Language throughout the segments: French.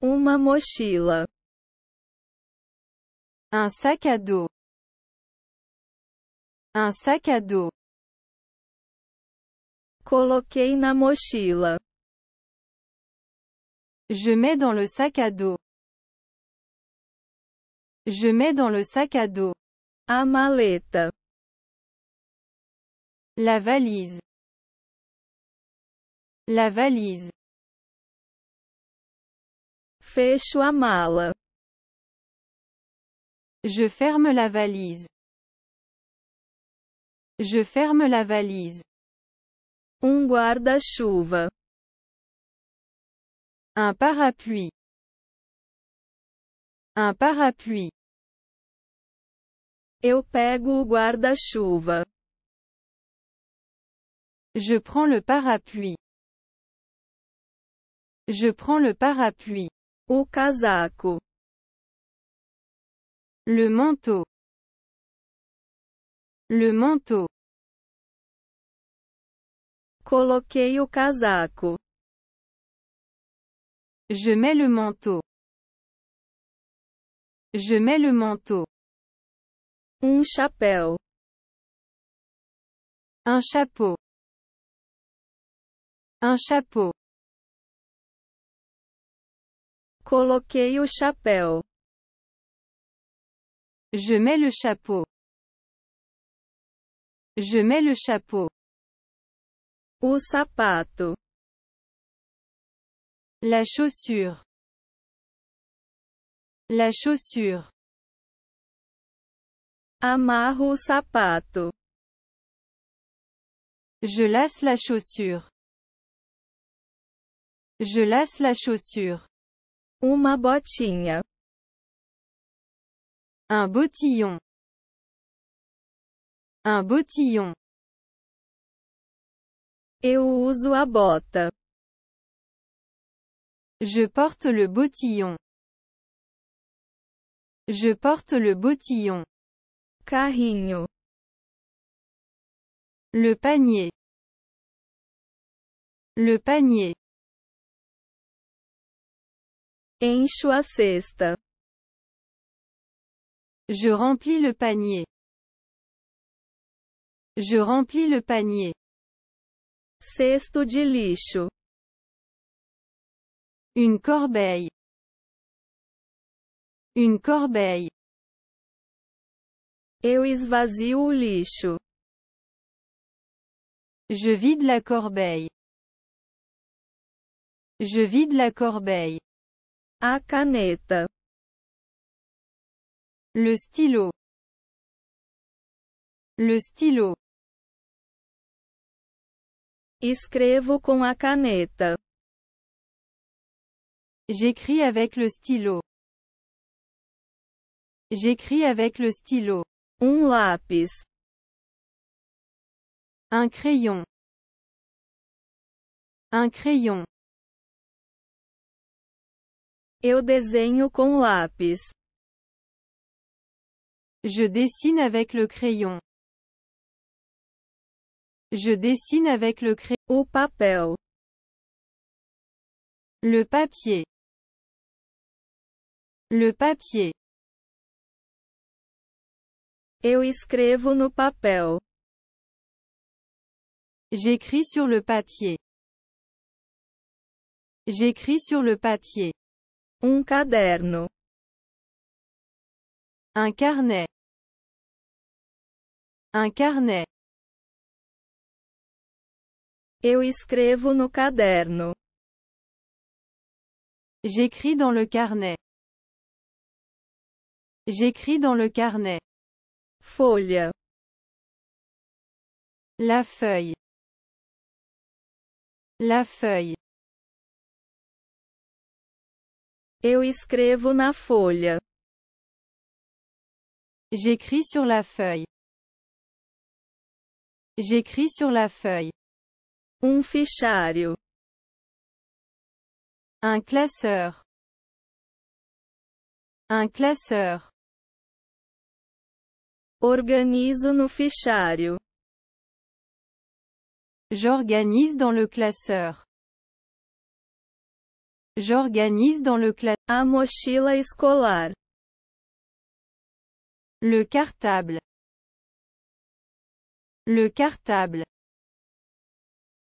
Uma mochila. Un sac à dos. Un sac à dos. Coloquei na mochila. Je mets dans le sac à dos. Je mets dans le sac à dos. A maleta. La valise. La valise. Fecho a mala. Je ferme la valise. Je ferme la valise. Un guarda-chuva. Un parapluie. Un parapluie. Eu pego o guarda-chuva. Je prends le parapluie. Je prends le parapluie casaco. Le manteau. Le manteau. Coloquei o casaco. Je mets le manteau. Je mets le manteau. Un chapeau. Un chapeau. Un chapeau. Coloquez le chapeau. Je mets le chapeau. Je mets le chapeau. Au sapato. La chaussure. La chaussure. Amarro o sapato. Je lasse la chaussure. Je lasse la chaussure. Uma Un bottillon. Un bottillon. Eu uso a bota. Je porte le bottillon. Je porte le bottillon. Carrinho. Le panier. Le panier. Encho a cesta. Je remplis le panier. Je remplis le panier. Cesto de lixo. Une corbeille. Une corbeille. Eu esvazio o lixo. Je vide la corbeille. Je vide la corbeille. A caneta. Le stylo. Le stylo. Escrevo com a caneta. J'écris avec le stylo. J'écris avec le stylo. Un um lapis. Un crayon. Un crayon. Eu desenho com lápis. Je dessine avec le crayon. Je dessine avec le crayon. Au papier. Le papier. Le papier. Eu escrevo no papel. J'écris sur le papier. J'écris sur le papier. Un caderno. Un carnet. Un carnet. Eu escrevo no caderno. J'écris dans le carnet. J'écris dans le carnet. Folha. La feuille. La feuille. Eu escrevo na folha. J'écris sur la feuille. J'écris sur la feuille. Un um fichário. Un classeur. Un classeur. Organizo no fichário. J'organise dans le classeur. J'organise dans le classe. Un mochila escolar. Le cartable. Le cartable.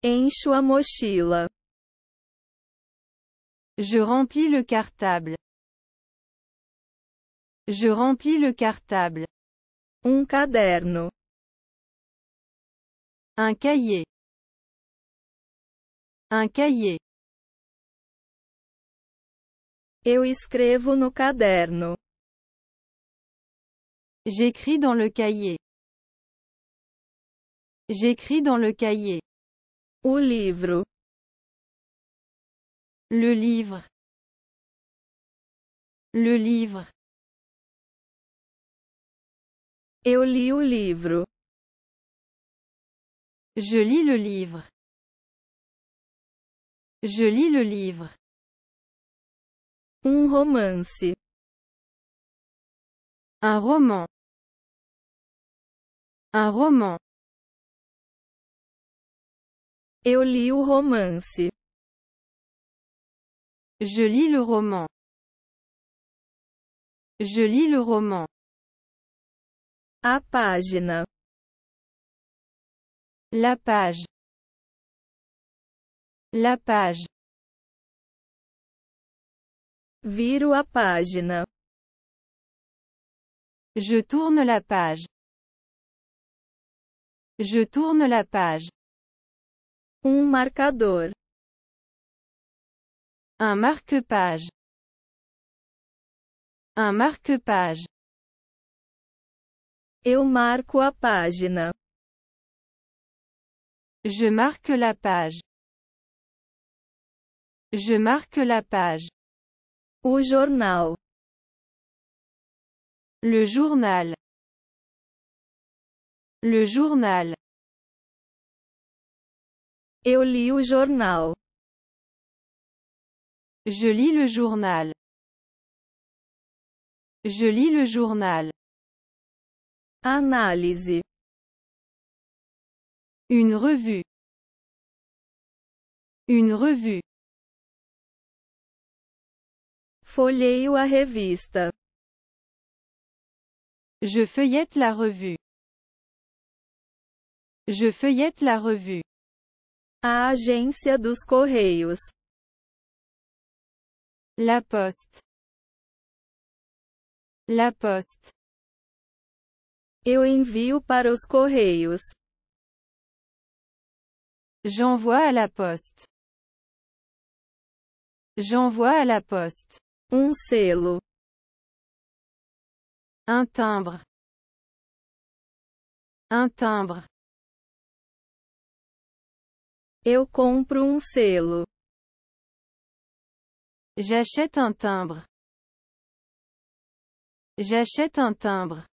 Encho a mochila. Je remplis le cartable. Je remplis le cartable. Un caderno. Un cahier. Un cahier. Eu escrevo no caderno. J'écris dans le cahier. J'écris dans le cahier. O livre. Le livre. Le livre. Eu o livro. Je lis le livre. Je lis le livre un romance. Un roman. Un roman. Eu li o romance. Je lis le roman. Je lis le roman. A page. La page. La page. Viro a página. Je tourne la page. Je tourne la page. Un um marcador. Un marque-page. Un marque-page. Eu marco a página. Je marque la page. Je marque la page. Le journal. Le journal. Eu li o journal. Je lis le journal. Je lis le journal. Analyse. Une revue. Une revue. Folheio a revista. Je feuillette la revue. Je feuillette la revue. A agência dos correios. La poste. La poste. Eu envio para os correios. J'envoie à la poste. J'envoie à la poste. Um selo. Um timbre. Um timbre. Eu compro um selo. J'achète un timbre. J'achète un timbre.